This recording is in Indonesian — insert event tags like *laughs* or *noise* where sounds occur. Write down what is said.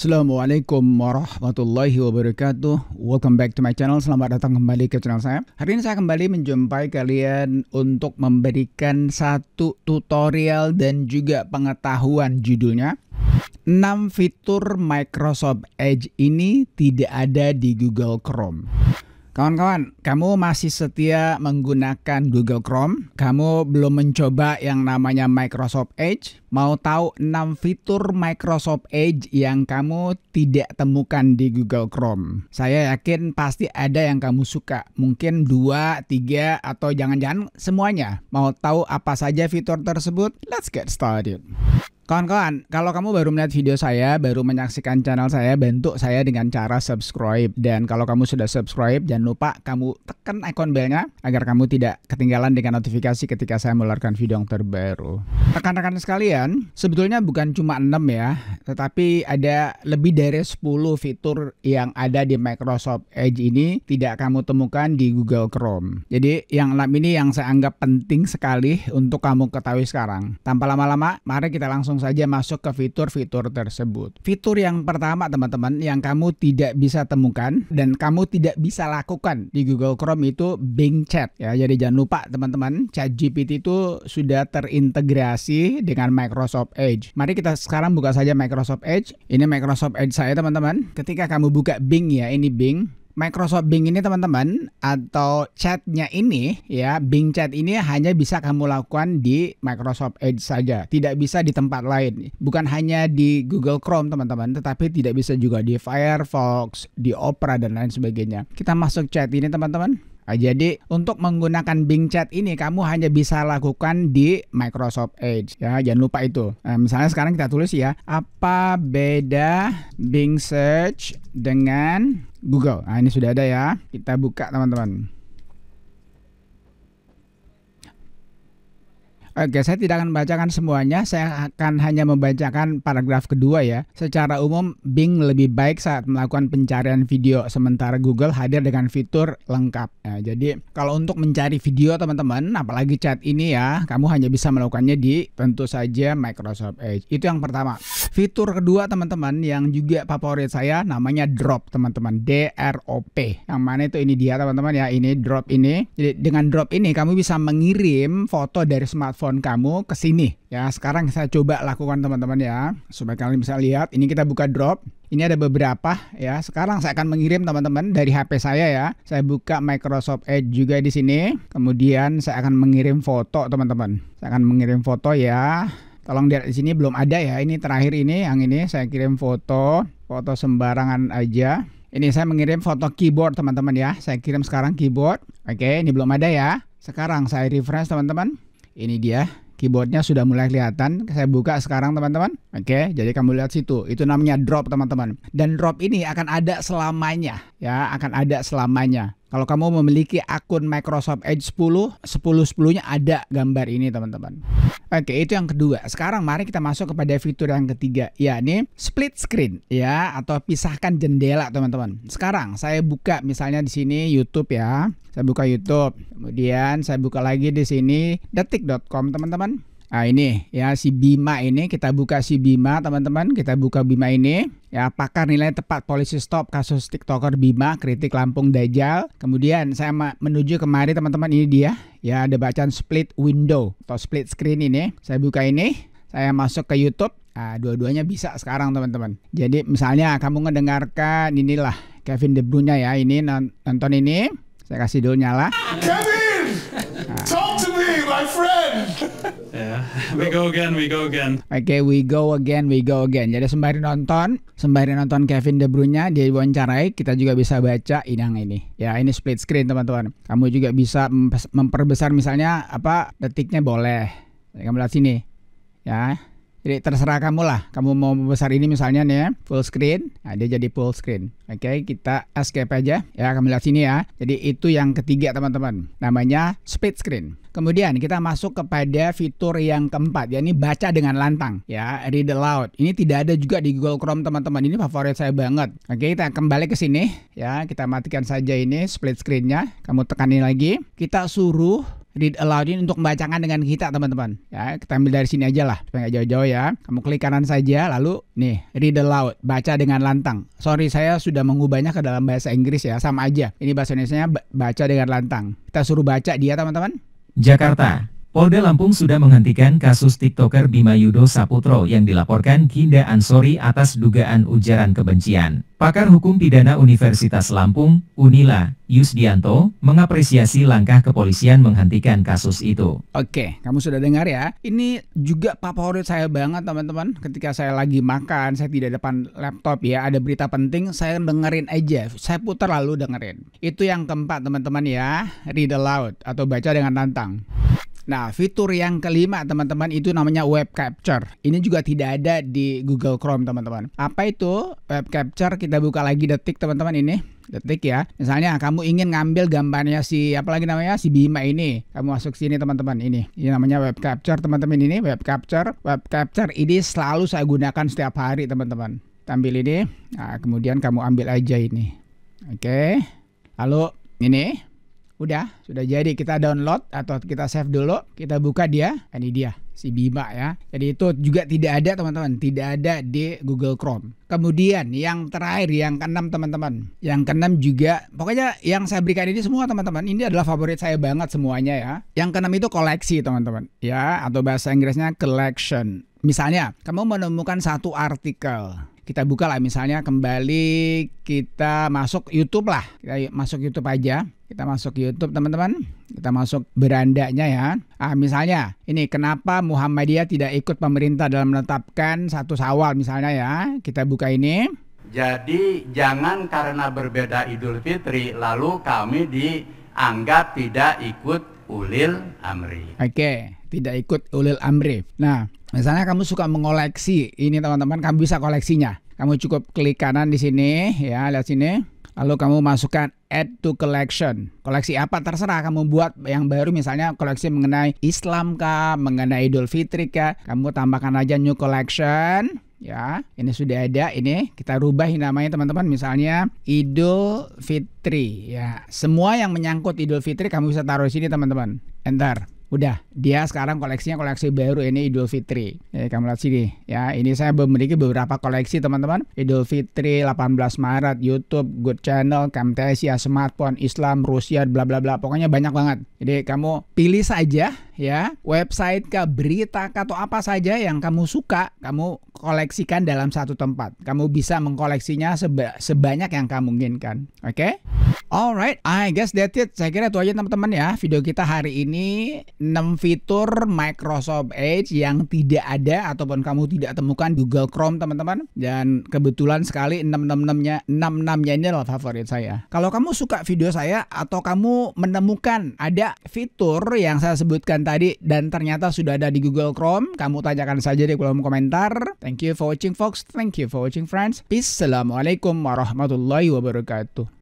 Assalamualaikum warahmatullahi wabarakatuh Welcome back to my channel Selamat datang kembali ke channel saya Hari ini saya kembali menjumpai kalian Untuk memberikan satu tutorial Dan juga pengetahuan judulnya 6 fitur Microsoft Edge ini tidak ada di Google Chrome Kawan-kawan, kamu masih setia menggunakan Google Chrome? Kamu belum mencoba yang namanya Microsoft Edge? Mau tahu 6 fitur Microsoft Edge yang kamu tidak temukan di Google Chrome? Saya yakin pasti ada yang kamu suka. Mungkin 2, 3, atau jangan-jangan semuanya. Mau tahu apa saja fitur tersebut? Let's get started. Kawan-kawan, kalau kamu baru melihat video saya, baru menyaksikan channel saya, bantu saya dengan cara subscribe. Dan kalau kamu sudah subscribe, jangan lupa kamu tekan ikon belnya agar kamu tidak ketinggalan dengan notifikasi ketika saya mengeluarkan video yang terbaru. Rekan-rekan sekalian, sebetulnya bukan cuma 6 ya, tetapi ada lebih dari 10 fitur yang ada di Microsoft Edge ini tidak kamu temukan di Google Chrome. Jadi yang 6 ini yang saya anggap penting sekali untuk kamu ketahui sekarang. Tanpa lama-lama, mari kita langsung saja masuk ke fitur-fitur tersebut. Fitur yang pertama teman-teman yang kamu tidak bisa temukan dan kamu tidak bisa lakukan di Google Chrome itu Bing Chat ya. Jadi jangan lupa teman-teman, Chat GPT itu sudah terintegrasi dengan Microsoft Edge. Mari kita sekarang buka saja Microsoft Edge. Ini Microsoft Edge saya teman-teman. Ketika kamu buka Bing ya, ini Bing. Microsoft Bing ini teman-teman atau chatnya ini ya Bing Chat ini hanya bisa kamu lakukan di Microsoft Edge saja tidak bisa di tempat lain bukan hanya di Google Chrome teman-teman tetapi tidak bisa juga di Firefox di Opera dan lain sebagainya kita masuk chat ini teman-teman Nah, jadi untuk menggunakan Bing Chat ini kamu hanya bisa lakukan di Microsoft Edge ya jangan lupa itu nah, misalnya sekarang kita tulis ya apa beda Bing Search dengan Google nah ini sudah ada ya kita buka teman-teman Oke, saya tidak akan membacakan semuanya. Saya akan hanya membacakan paragraf kedua ya. Secara umum, Bing lebih baik saat melakukan pencarian video, sementara Google hadir dengan fitur lengkap. Nah, jadi kalau untuk mencari video teman-teman, apalagi chat ini ya, kamu hanya bisa melakukannya di tentu saja Microsoft Edge. Itu yang pertama. Fitur kedua teman-teman yang juga favorit saya namanya drop teman-teman D R O P. Yang mana itu ini dia teman-teman ya ini drop ini. Jadi dengan drop ini kamu bisa mengirim foto dari smartphone kamu ke sini. Ya sekarang saya coba lakukan teman-teman ya supaya kalian bisa lihat. Ini kita buka drop. Ini ada beberapa ya. Sekarang saya akan mengirim teman-teman dari HP saya ya. Saya buka Microsoft Edge juga di sini. Kemudian saya akan mengirim foto teman-teman. Saya akan mengirim foto ya. Tolong di sini belum ada ya. Ini terakhir ini yang ini saya kirim foto, foto sembarangan aja. Ini saya mengirim foto keyboard teman-teman ya. Saya kirim sekarang keyboard. Oke, ini belum ada ya. Sekarang saya refresh teman-teman. Ini dia keyboardnya sudah mulai kelihatan. Saya buka sekarang teman-teman. Oke, jadi kamu lihat situ. Itu namanya drop teman-teman. Dan drop ini akan ada selamanya. Ya, akan ada selamanya. Kalau kamu memiliki akun Microsoft Edge 10, 10-10-nya ada gambar ini teman-teman. Oke, itu yang kedua. Sekarang mari kita masuk kepada fitur yang ketiga, yakni split screen ya atau pisahkan jendela teman-teman. Sekarang saya buka misalnya di sini YouTube ya. Saya buka YouTube. Kemudian saya buka lagi di sini detik.com teman-teman. Nah ini ya si Bima ini kita buka si Bima teman-teman kita buka Bima ini ya apakah nilai tepat polisi stop kasus tiktoker Bima kritik Lampung Dajjal kemudian saya menuju kemari teman-teman ini dia ya ada bacaan split window atau split screen ini saya buka ini saya masuk ke YouTube nah, dua-duanya bisa sekarang teman-teman jadi misalnya kamu mendengarkan inilah Kevin De Bruyne ya ini nonton ini saya kasih dulu nyala Kevin Ya, *laughs* we go again, we go again. Oke, okay, we go again, we go again. Jadi sembari nonton, sembari nonton Kevin De Bruyne dia diwawancarai, kita juga bisa baca inang ini. Ya, ini split screen teman-teman. Kamu juga bisa memperbesar misalnya apa detiknya boleh. Kamu lihat sini. Ya. Jadi terserah kamu lah, kamu mau besar ini misalnya nih ya, full screen, nah dia jadi full screen. Oke, okay, kita escape aja. Ya, kamu lihat sini ya. Jadi itu yang ketiga teman-teman, namanya split screen. Kemudian kita masuk kepada fitur yang keempat, ya ini baca dengan lantang, ya, read aloud. Ini tidak ada juga di Google Chrome teman-teman, ini favorit saya banget. Oke, okay, kita kembali ke sini, ya, kita matikan saja ini split screennya. Kamu tekan ini lagi, kita suruh read aloud ini untuk membacakan dengan kita teman-teman ya kita ambil dari sini aja lah supaya nggak jauh-jauh ya kamu klik kanan saja lalu nih read aloud baca dengan lantang sorry saya sudah mengubahnya ke dalam bahasa Inggris ya sama aja ini bahasa Indonesia baca dengan lantang kita suruh baca dia teman-teman Jakarta Polda Lampung sudah menghentikan kasus TikToker Bima Yudo Saputro yang dilaporkan Kinda Ansori atas dugaan ujaran kebencian. Pakar Hukum Pidana Universitas Lampung, Unila, Yusdianto, mengapresiasi langkah kepolisian menghentikan kasus itu. Oke, kamu sudah dengar ya. Ini juga favorit saya banget teman-teman. Ketika saya lagi makan, saya tidak depan laptop ya, ada berita penting, saya dengerin aja. Saya putar lalu dengerin. Itu yang keempat teman-teman ya, read aloud atau baca dengan tantang. Nah, fitur yang kelima teman-teman itu namanya web capture. Ini juga tidak ada di Google Chrome teman-teman. Apa itu web capture? Kita buka lagi detik teman-teman ini detik ya. Misalnya kamu ingin ngambil gambarnya si apalagi namanya si Bima ini. Kamu masuk sini teman-teman ini. Ini namanya web capture teman-teman ini web capture. Web capture ini selalu saya gunakan setiap hari teman-teman. Tampil ini. Nah, kemudian kamu ambil aja ini. Oke. Lalu ini Udah, sudah jadi. Kita download atau kita save dulu, kita buka dia. Nah, ini dia, si Bima ya. Jadi itu juga tidak ada teman-teman, tidak ada di Google Chrome. Kemudian yang terakhir, yang keenam teman-teman. Yang keenam juga, pokoknya yang saya berikan ini semua teman-teman, ini adalah favorit saya banget semuanya ya. Yang keenam itu koleksi teman-teman. Ya, atau bahasa Inggrisnya collection. Misalnya, kamu menemukan satu artikel kita buka lah misalnya kembali kita masuk YouTube lah kita masuk YouTube aja kita masuk YouTube teman-teman kita masuk berandanya ya ah misalnya ini kenapa Muhammadiyah tidak ikut pemerintah dalam menetapkan satu sawal misalnya ya kita buka ini jadi jangan karena berbeda Idul Fitri lalu kami dianggap tidak ikut ulil amri oke okay tidak ikut ulil amri. Nah, Misalnya kamu suka mengoleksi, ini teman-teman kamu bisa koleksinya. Kamu cukup klik kanan di sini, ya lihat sini. Lalu kamu masukkan add to collection. Koleksi apa terserah kamu buat yang baru misalnya koleksi mengenai Islam kah, mengenai Idul Fitri kah. Kamu tambahkan aja new collection. Ya, ini sudah ada ini kita rubah namanya teman-teman misalnya Idul Fitri ya. Semua yang menyangkut Idul Fitri kamu bisa taruh di sini teman-teman. Enter. Udah, dia sekarang koleksinya koleksi baru ini Idul Fitri. Ya, kamu lihat sini ya. Ini saya memiliki beberapa koleksi teman-teman. Idul Fitri, 18 Maret, YouTube, Good Channel, Camtasia, smartphone, Islam, Rusia, bla bla bla. Pokoknya banyak banget. Jadi kamu pilih saja ya website kah, berita kah, atau apa saja yang kamu suka, kamu koleksikan dalam satu tempat. Kamu bisa mengkoleksinya seba sebanyak yang kamu inginkan. Oke? Okay? Alright, I guess that's it. Saya kira itu aja teman-teman ya video kita hari ini 6 fitur Microsoft Edge yang tidak ada ataupun kamu tidak temukan Google Chrome teman-teman. Dan kebetulan sekali 666-nya 66-nya ini adalah favorit saya. Kalau kamu suka video saya atau kamu menemukan ada fitur yang saya sebutkan tadi dan ternyata sudah ada di Google Chrome, kamu tanyakan saja di kolom komentar. Thank you for watching folks. Thank you for watching friends. Peace. Assalamualaikum warahmatullahi wabarakatuh.